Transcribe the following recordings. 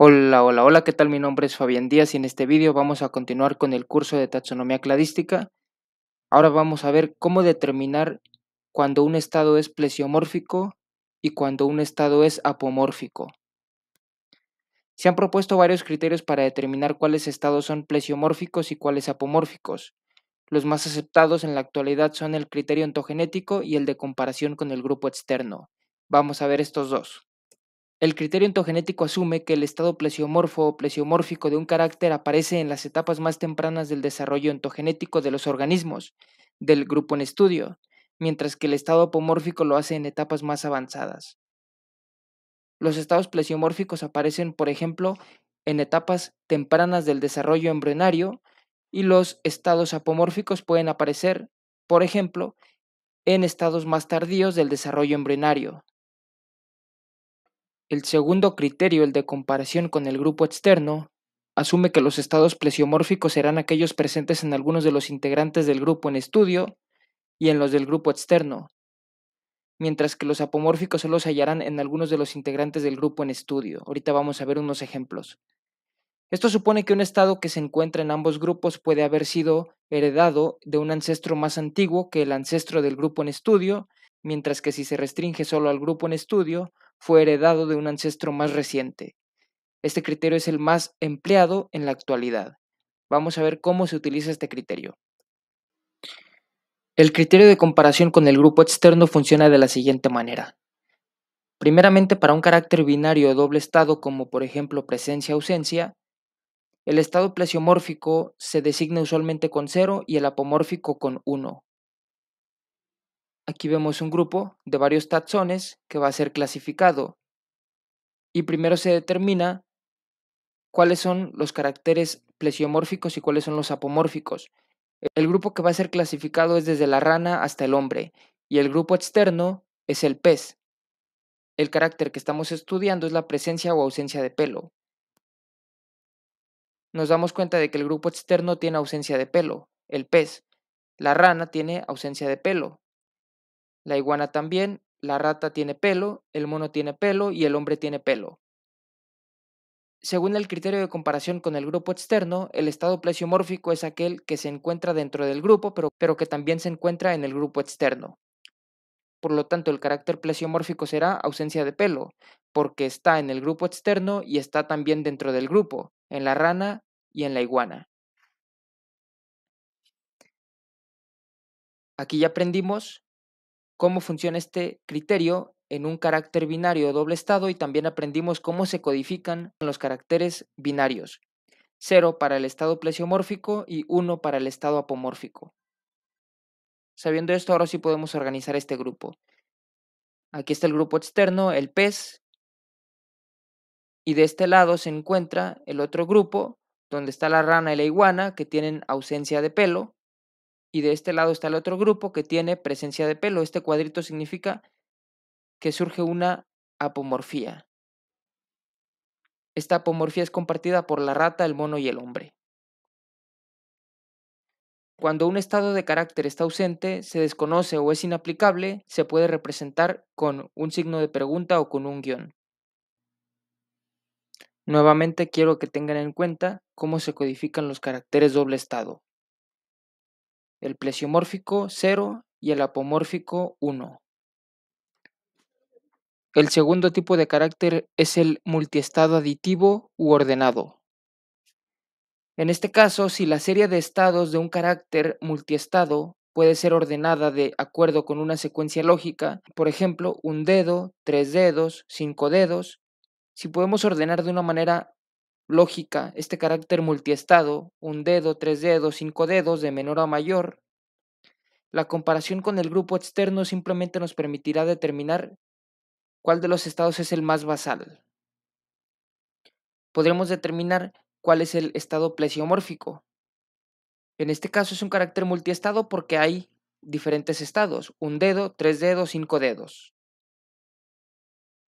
Hola, hola, hola, ¿qué tal? Mi nombre es Fabián Díaz y en este vídeo vamos a continuar con el curso de taxonomía cladística. Ahora vamos a ver cómo determinar cuando un estado es plesiomórfico y cuando un estado es apomórfico. Se han propuesto varios criterios para determinar cuáles estados son plesiomórficos y cuáles apomórficos. Los más aceptados en la actualidad son el criterio ontogenético y el de comparación con el grupo externo. Vamos a ver estos dos. El criterio entogenético asume que el estado plesiomorfo o plesiomórfico de un carácter aparece en las etapas más tempranas del desarrollo entogenético de los organismos del grupo en estudio, mientras que el estado apomórfico lo hace en etapas más avanzadas. Los estados plesiomórficos aparecen, por ejemplo, en etapas tempranas del desarrollo embrionario y los estados apomórficos pueden aparecer, por ejemplo, en estados más tardíos del desarrollo embrionario, el segundo criterio, el de comparación con el grupo externo, asume que los estados plesiomórficos serán aquellos presentes en algunos de los integrantes del grupo en estudio y en los del grupo externo, mientras que los apomórficos solo se hallarán en algunos de los integrantes del grupo en estudio. Ahorita vamos a ver unos ejemplos. Esto supone que un estado que se encuentra en ambos grupos puede haber sido heredado de un ancestro más antiguo que el ancestro del grupo en estudio, mientras que si se restringe solo al grupo en estudio, fue heredado de un ancestro más reciente. Este criterio es el más empleado en la actualidad. Vamos a ver cómo se utiliza este criterio. El criterio de comparación con el grupo externo funciona de la siguiente manera. Primeramente, para un carácter binario o doble estado, como por ejemplo presencia-ausencia, el estado plesiomórfico se designa usualmente con 0 y el apomórfico con 1. Aquí vemos un grupo de varios taxones que va a ser clasificado y primero se determina cuáles son los caracteres plesiomórficos y cuáles son los apomórficos. El grupo que va a ser clasificado es desde la rana hasta el hombre y el grupo externo es el pez. El carácter que estamos estudiando es la presencia o ausencia de pelo. Nos damos cuenta de que el grupo externo tiene ausencia de pelo, el pez. La rana tiene ausencia de pelo, la iguana también, la rata tiene pelo, el mono tiene pelo y el hombre tiene pelo. Según el criterio de comparación con el grupo externo, el estado plesiomórfico es aquel que se encuentra dentro del grupo, pero, que también se encuentra en el grupo externo. Por lo tanto, el carácter plesiomórfico será ausencia de pelo, porque está en el grupo externo y está también dentro del grupo, en la rana y en la iguana. Aquí ya aprendimos cómo funciona este criterio en un carácter binario o doble estado y también aprendimos cómo se codifican los caracteres binarios. 0 para el estado plesiomórfico y 1 para el estado apomórfico. Sabiendo esto, ahora sí podemos organizar este grupo. Aquí está el grupo externo, el pez, y de este lado se encuentra el otro grupo, donde está la rana y la iguana, que tienen ausencia de pelo, y de este lado está el otro grupo que tiene presencia de pelo. Este cuadrito significa que surge una apomorfía. Esta apomorfía es compartida por la rata, el mono y el hombre. Cuando un estado de carácter está ausente, se desconoce o es inaplicable, se puede representar con un signo de pregunta o con un guión. Nuevamente quiero que tengan en cuenta cómo se codifican los caracteres doble estado el plesiomórfico 0 y el apomórfico 1. El segundo tipo de carácter es el multiestado aditivo u ordenado. En este caso, si la serie de estados de un carácter multiestado puede ser ordenada de acuerdo con una secuencia lógica, por ejemplo, un dedo, tres dedos, cinco dedos, si podemos ordenar de una manera lógica, este carácter multiestado, un dedo, tres dedos, cinco dedos, de menor a mayor, la comparación con el grupo externo simplemente nos permitirá determinar cuál de los estados es el más basal. Podremos determinar cuál es el estado plesiomórfico. En este caso es un carácter multiestado porque hay diferentes estados, un dedo, tres dedos, cinco dedos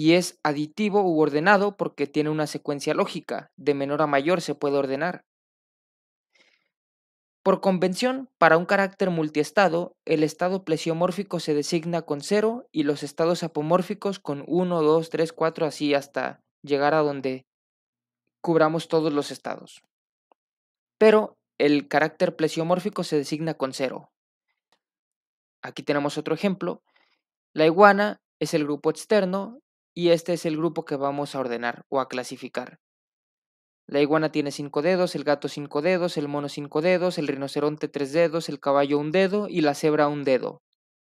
y es aditivo u ordenado porque tiene una secuencia lógica, de menor a mayor se puede ordenar. Por convención, para un carácter multiestado, el estado plesiomórfico se designa con 0 y los estados apomórficos con 1, 2, 3, 4, así hasta llegar a donde cubramos todos los estados. Pero el carácter plesiomórfico se designa con 0. Aquí tenemos otro ejemplo. La iguana es el grupo externo y este es el grupo que vamos a ordenar o a clasificar. La iguana tiene cinco dedos, el gato cinco dedos, el mono cinco dedos, el rinoceronte tres dedos, el caballo un dedo y la cebra un dedo.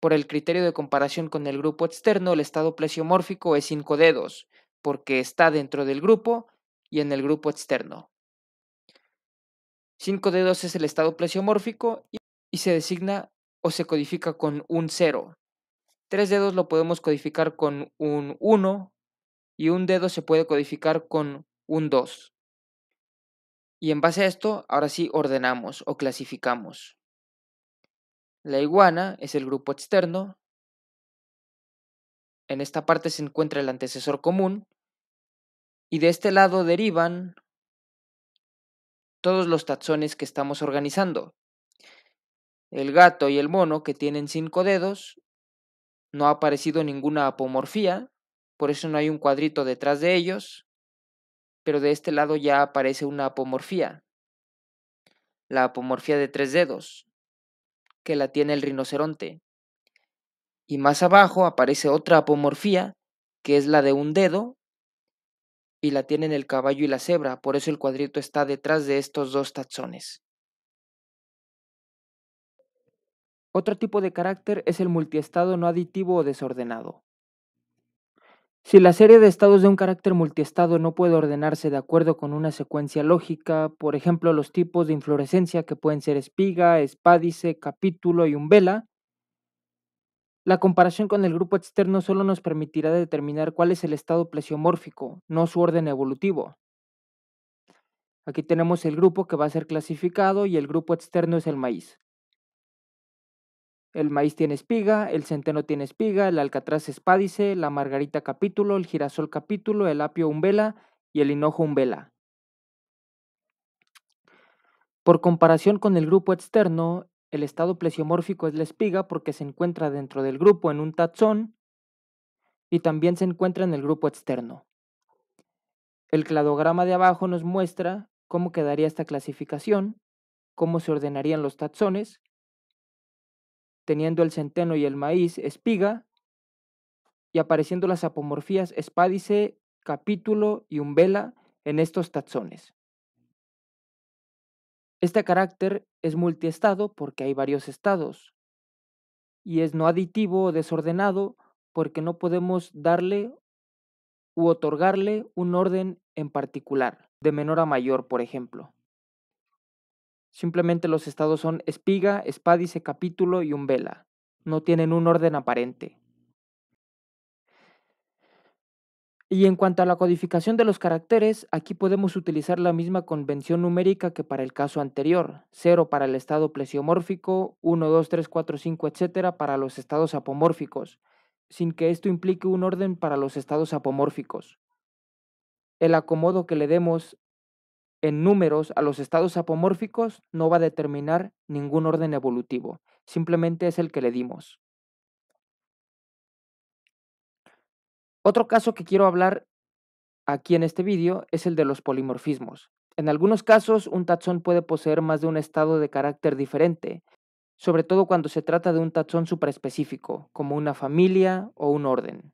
Por el criterio de comparación con el grupo externo, el estado plesiomórfico es cinco dedos, porque está dentro del grupo y en el grupo externo. Cinco dedos es el estado plesiomórfico y se designa o se codifica con un cero, Tres dedos lo podemos codificar con un 1 y un dedo se puede codificar con un 2. Y en base a esto, ahora sí ordenamos o clasificamos. La iguana es el grupo externo. En esta parte se encuentra el antecesor común. Y de este lado derivan todos los tazones que estamos organizando. El gato y el mono, que tienen cinco dedos, no ha aparecido ninguna apomorfía, por eso no hay un cuadrito detrás de ellos, pero de este lado ya aparece una apomorfía, la apomorfía de tres dedos, que la tiene el rinoceronte. Y más abajo aparece otra apomorfía, que es la de un dedo, y la tienen el caballo y la cebra, por eso el cuadrito está detrás de estos dos tazones. Otro tipo de carácter es el multiestado no aditivo o desordenado. Si la serie de estados de un carácter multiestado no puede ordenarse de acuerdo con una secuencia lógica, por ejemplo los tipos de inflorescencia que pueden ser espiga, espádice, capítulo y umbela, la comparación con el grupo externo solo nos permitirá determinar cuál es el estado plesiomórfico, no su orden evolutivo. Aquí tenemos el grupo que va a ser clasificado y el grupo externo es el maíz. El maíz tiene espiga, el centeno tiene espiga, el alcatraz espádice, la margarita capítulo, el girasol capítulo, el apio umbela y el hinojo umbela. Por comparación con el grupo externo, el estado plesiomórfico es la espiga porque se encuentra dentro del grupo en un tazón y también se encuentra en el grupo externo. El cladograma de abajo nos muestra cómo quedaría esta clasificación, cómo se ordenarían los tazones teniendo el centeno y el maíz espiga, y apareciendo las apomorfías espádice, capítulo y umbela en estos tazones. Este carácter es multiestado porque hay varios estados, y es no aditivo o desordenado porque no podemos darle u otorgarle un orden en particular, de menor a mayor, por ejemplo. Simplemente los estados son espiga, espádice, capítulo y umbela. No tienen un orden aparente. Y en cuanto a la codificación de los caracteres, aquí podemos utilizar la misma convención numérica que para el caso anterior, 0 para el estado plesiomórfico, 1, 2, 3, 4, 5, etc. para los estados apomórficos, sin que esto implique un orden para los estados apomórficos. El acomodo que le demos en números a los estados apomórficos no va a determinar ningún orden evolutivo, simplemente es el que le dimos. Otro caso que quiero hablar aquí en este vídeo es el de los polimorfismos. En algunos casos, un tachón puede poseer más de un estado de carácter diferente, sobre todo cuando se trata de un tachón supraespecífico, como una familia o un orden.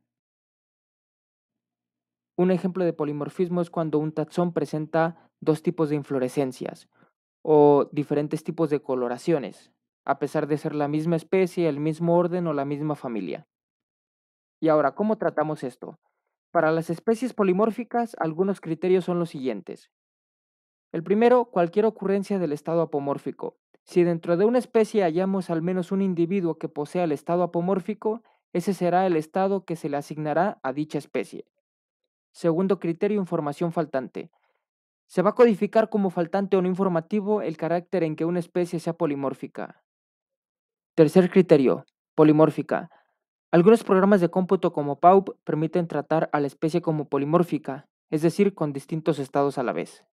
Un ejemplo de polimorfismo es cuando un tazón presenta dos tipos de inflorescencias o diferentes tipos de coloraciones, a pesar de ser la misma especie, el mismo orden o la misma familia. Y ahora, ¿cómo tratamos esto? Para las especies polimórficas, algunos criterios son los siguientes. El primero, cualquier ocurrencia del estado apomórfico. Si dentro de una especie hallamos al menos un individuo que posea el estado apomórfico, ese será el estado que se le asignará a dicha especie. Segundo criterio, información faltante. Se va a codificar como faltante o no informativo el carácter en que una especie sea polimórfica. Tercer criterio, polimórfica. Algunos programas de cómputo como PAUP permiten tratar a la especie como polimórfica, es decir, con distintos estados a la vez.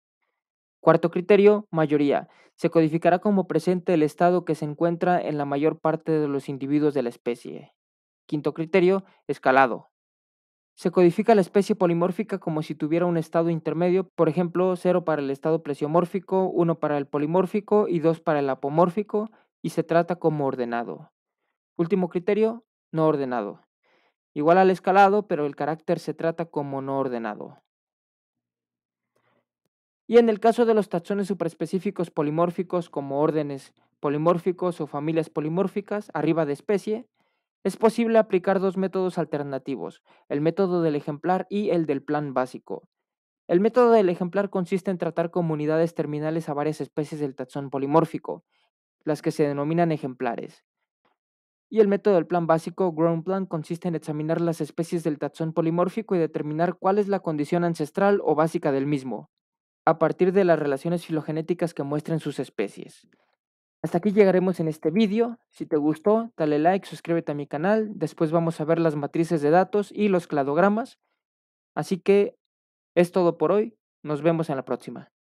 Cuarto criterio, mayoría. Se codificará como presente el estado que se encuentra en la mayor parte de los individuos de la especie. Quinto criterio, escalado. Se codifica la especie polimórfica como si tuviera un estado intermedio, por ejemplo, 0 para el estado plesiomórfico, 1 para el polimórfico y 2 para el apomórfico, y se trata como ordenado. Último criterio, no ordenado. Igual al escalado, pero el carácter se trata como no ordenado. Y en el caso de los taxones supraespecíficos polimórficos como órdenes polimórficos o familias polimórficas arriba de especie, es posible aplicar dos métodos alternativos, el método del ejemplar y el del plan básico. El método del ejemplar consiste en tratar comunidades terminales a varias especies del tazón polimórfico, las que se denominan ejemplares. Y el método del plan básico, Ground Plan, consiste en examinar las especies del tazón polimórfico y determinar cuál es la condición ancestral o básica del mismo, a partir de las relaciones filogenéticas que muestren sus especies. Hasta aquí llegaremos en este vídeo. Si te gustó, dale like, suscríbete a mi canal. Después vamos a ver las matrices de datos y los cladogramas. Así que es todo por hoy. Nos vemos en la próxima.